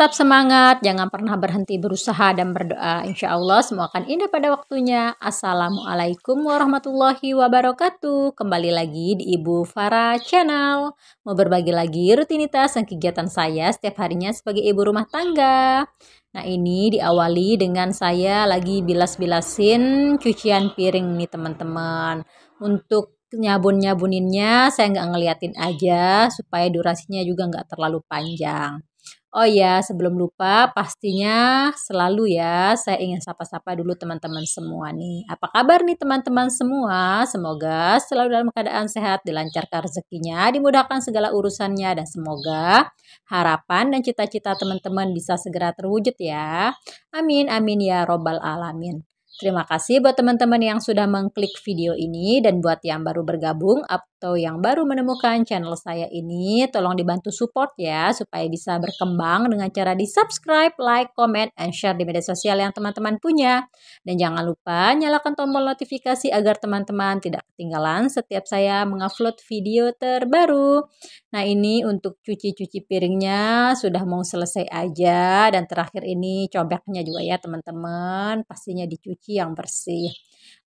Tetap semangat, jangan pernah berhenti berusaha dan berdoa. Insya Allah semua akan indah pada waktunya. Assalamualaikum warahmatullahi wabarakatuh. Kembali lagi di Ibu Farah Channel. Mau berbagi lagi rutinitas dan kegiatan saya setiap harinya sebagai ibu rumah tangga. Nah ini diawali dengan saya lagi bilas-bilasin cucian piring nih teman-teman. Untuk nyabun-nyabuninnya saya nggak ngeliatin aja supaya durasinya juga nggak terlalu panjang. Oh ya, sebelum lupa, pastinya selalu ya, saya ingin sapa-sapa dulu teman-teman semua nih. Apa kabar nih teman-teman semua? Semoga selalu dalam keadaan sehat, dilancarkan rezekinya, dimudahkan segala urusannya, dan semoga harapan dan cita-cita teman-teman bisa segera terwujud ya. Amin, amin ya robbal alamin. Terima kasih buat teman-teman yang sudah mengklik video ini dan buat yang baru bergabung, atau yang baru menemukan channel saya ini, tolong dibantu support ya supaya bisa berkembang dengan cara di subscribe, like, comment, and share di media sosial yang teman-teman punya. Dan jangan lupa nyalakan tombol notifikasi agar teman-teman tidak ketinggalan setiap saya mengupload video terbaru. Nah ini untuk cuci-cuci piringnya sudah mau selesai aja dan terakhir ini cobeknya juga ya teman-teman pastinya dicuci yang bersih.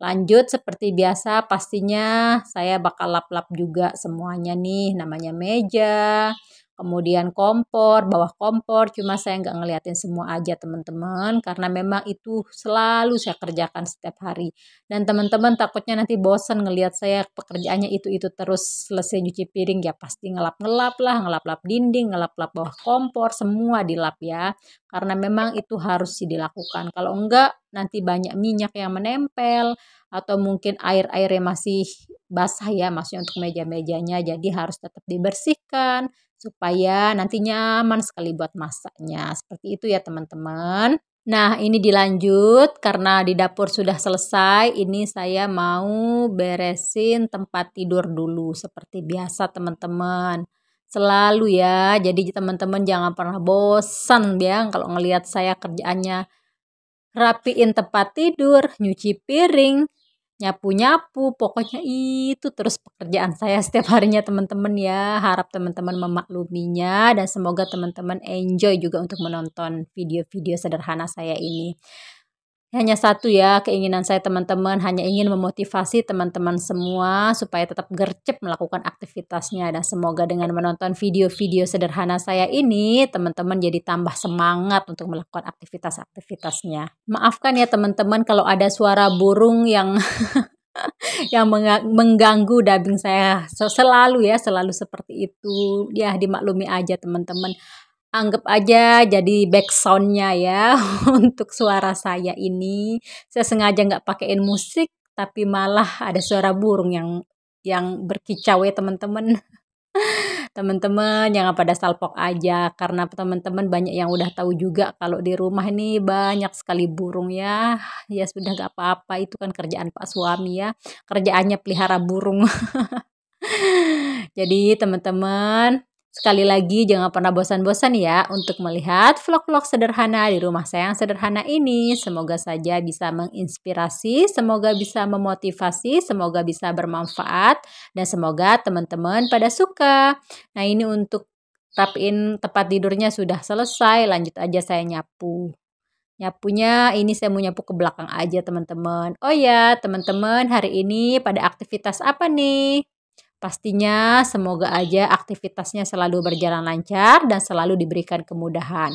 Lanjut seperti biasa pastinya saya bakal lap-lap juga semuanya nih namanya meja, kemudian kompor, bawah kompor, cuma saya nggak ngeliatin semua aja teman-teman, karena memang itu selalu saya kerjakan setiap hari. Dan teman-teman takutnya nanti bosan ngelihat saya pekerjaannya itu-itu terus selesai nyuci piring, ya pasti ngelap-ngelap lah, ngelap-lap dinding, ngelap-lap bawah kompor, semua dilap ya. Karena memang itu harus sih dilakukan, kalau enggak nanti banyak minyak yang menempel, atau mungkin air-airnya masih basah ya, maksudnya untuk meja-mejanya, jadi harus tetap dibersihkan, supaya nanti nyaman sekali buat masaknya. Seperti itu ya teman-teman. Nah, ini dilanjut karena di dapur sudah selesai. Ini saya mau beresin tempat tidur dulu seperti biasa, teman-teman. Selalu ya. Jadi teman-teman jangan pernah bosan ya kalau ngelihat saya kerjaannya rapiin tempat tidur, nyuci piring, nyapu-nyapu, pokoknya itu terus pekerjaan saya setiap harinya teman-teman ya. Harap teman-teman memakluminya dan semoga teman-teman enjoy juga untuk menonton video-video sederhana saya ini hanya satu ya keinginan saya teman-teman hanya ingin memotivasi teman-teman semua supaya tetap gercep melakukan aktivitasnya dan semoga dengan menonton video-video sederhana saya ini teman-teman jadi tambah semangat untuk melakukan aktivitas-aktivitasnya. Maafkan ya teman-teman kalau ada suara burung yang yang mengganggu dubbing saya selalu ya selalu seperti itu ya dimaklumi aja teman-teman anggap aja jadi backsoundnya ya untuk suara saya ini. Saya sengaja nggak pakein musik, tapi malah ada suara burung yang yang berkicau ya teman-teman. Teman-teman jangan pada salpok aja karena teman-teman banyak yang udah tahu juga kalau di rumah ini banyak sekali burung ya. Ya sudah gak apa-apa itu kan kerjaan Pak suami ya. Kerjaannya pelihara burung. Jadi teman-teman Sekali lagi, jangan pernah bosan-bosan ya untuk melihat vlog-vlog sederhana di rumah saya yang sederhana ini. Semoga saja bisa menginspirasi, semoga bisa memotivasi, semoga bisa bermanfaat, dan semoga teman-teman pada suka. Nah, ini untuk in tempat tidurnya sudah selesai, lanjut aja saya nyapu. Nyapunya ini saya mau nyapu ke belakang aja teman-teman. Oh ya, teman-teman hari ini pada aktivitas apa nih? Pastinya semoga aja aktivitasnya selalu berjalan lancar dan selalu diberikan kemudahan.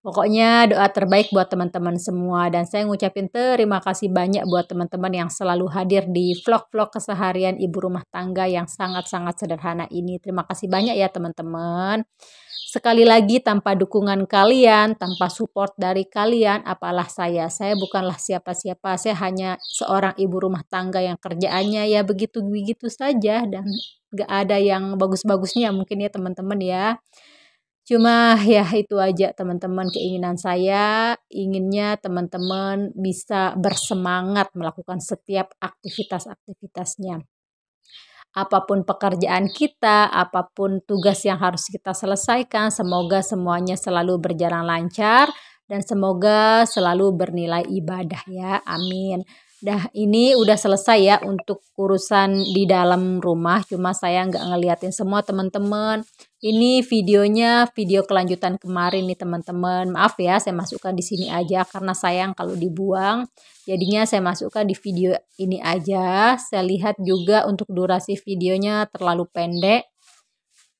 Pokoknya doa terbaik buat teman-teman semua dan saya ngucapin terima kasih banyak buat teman-teman yang selalu hadir di vlog-vlog keseharian ibu rumah tangga yang sangat-sangat sederhana ini. Terima kasih banyak ya teman-teman. Sekali lagi tanpa dukungan kalian, tanpa support dari kalian, apalah saya. Saya bukanlah siapa-siapa, saya hanya seorang ibu rumah tangga yang kerjaannya ya begitu-begitu saja dan gak ada yang bagus-bagusnya mungkin ya teman-teman ya. Cuma ya itu aja teman-teman keinginan saya inginnya teman-teman bisa bersemangat melakukan setiap aktivitas-aktivitasnya. Apapun pekerjaan kita, apapun tugas yang harus kita selesaikan, semoga semuanya selalu berjalan lancar dan semoga selalu bernilai ibadah ya. Amin. Dah ini udah selesai ya untuk urusan di dalam rumah. Cuma saya nggak ngeliatin semua teman-teman. Ini videonya video kelanjutan kemarin nih teman-teman. Maaf ya saya masukkan di sini aja karena sayang kalau dibuang. Jadinya saya masukkan di video ini aja. Saya lihat juga untuk durasi videonya terlalu pendek.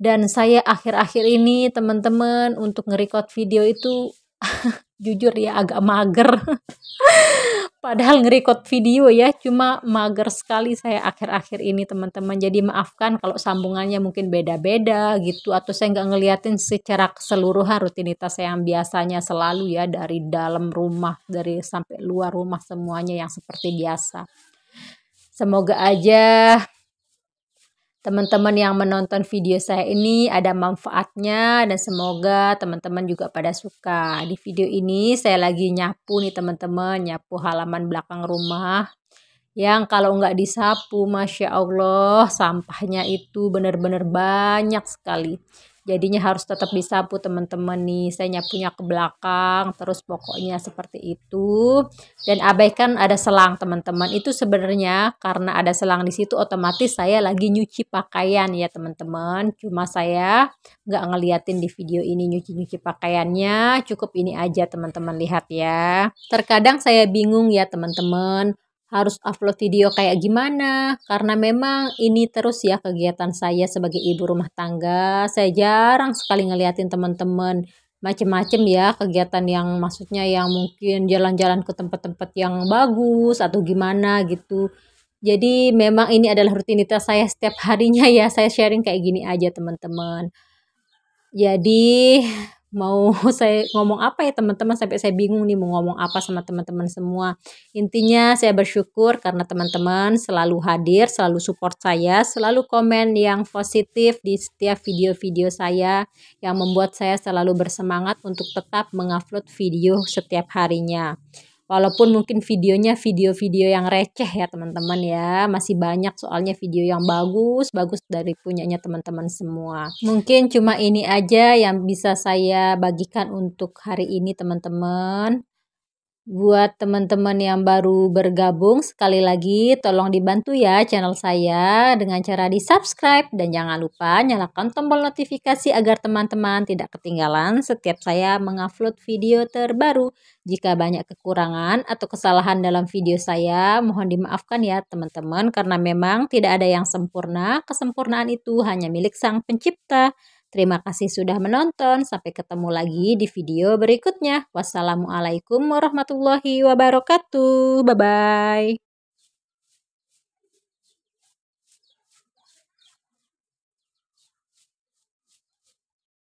Dan saya akhir-akhir ini teman-teman untuk nge video itu jujur ya agak mager. Padahal ngerekod video ya, cuma mager sekali saya akhir-akhir ini teman-teman. Jadi maafkan kalau sambungannya mungkin beda-beda gitu atau saya nggak ngeliatin secara keseluruhan rutinitas saya yang biasanya selalu ya dari dalam rumah dari sampai luar rumah semuanya yang seperti biasa. Semoga aja teman-teman yang menonton video saya ini ada manfaatnya dan semoga teman-teman juga pada suka. Di video ini saya lagi nyapu nih teman-teman, nyapu halaman belakang rumah. Yang kalau nggak disapu, Masya Allah, sampahnya itu benar-benar banyak sekali jadinya harus tetap disapu teman-teman nih saya nyapunya ke belakang terus pokoknya seperti itu dan abaikan ada selang teman-teman itu sebenarnya karena ada selang di situ otomatis saya lagi nyuci pakaian ya teman-teman cuma saya nggak ngeliatin di video ini nyuci-nyuci pakaiannya cukup ini aja teman-teman lihat ya terkadang saya bingung ya teman-teman harus upload video kayak gimana karena memang ini terus ya kegiatan saya sebagai ibu rumah tangga saya jarang sekali ngeliatin teman-teman macem-macem ya kegiatan yang maksudnya yang mungkin jalan-jalan ke tempat-tempat yang bagus atau gimana gitu jadi memang ini adalah rutinitas saya setiap harinya ya saya sharing kayak gini aja teman-teman jadi mau saya ngomong apa ya teman-teman sampai saya bingung nih mau ngomong apa sama teman-teman semua. Intinya saya bersyukur karena teman-teman selalu hadir, selalu support saya, selalu komen yang positif di setiap video-video saya yang membuat saya selalu bersemangat untuk tetap mengupload video setiap harinya. Walaupun mungkin videonya video-video yang receh ya teman-teman ya. Masih banyak soalnya video yang bagus-bagus dari punyanya teman-teman semua. Mungkin cuma ini aja yang bisa saya bagikan untuk hari ini teman-teman. Buat teman-teman yang baru bergabung, sekali lagi tolong dibantu ya channel saya dengan cara di subscribe dan jangan lupa nyalakan tombol notifikasi agar teman-teman tidak ketinggalan setiap saya mengupload video terbaru. Jika banyak kekurangan atau kesalahan dalam video saya, mohon dimaafkan ya teman-teman karena memang tidak ada yang sempurna, kesempurnaan itu hanya milik sang pencipta. Terima kasih sudah menonton. Sampai ketemu lagi di video berikutnya. Wassalamualaikum warahmatullahi wabarakatuh. Bye-bye.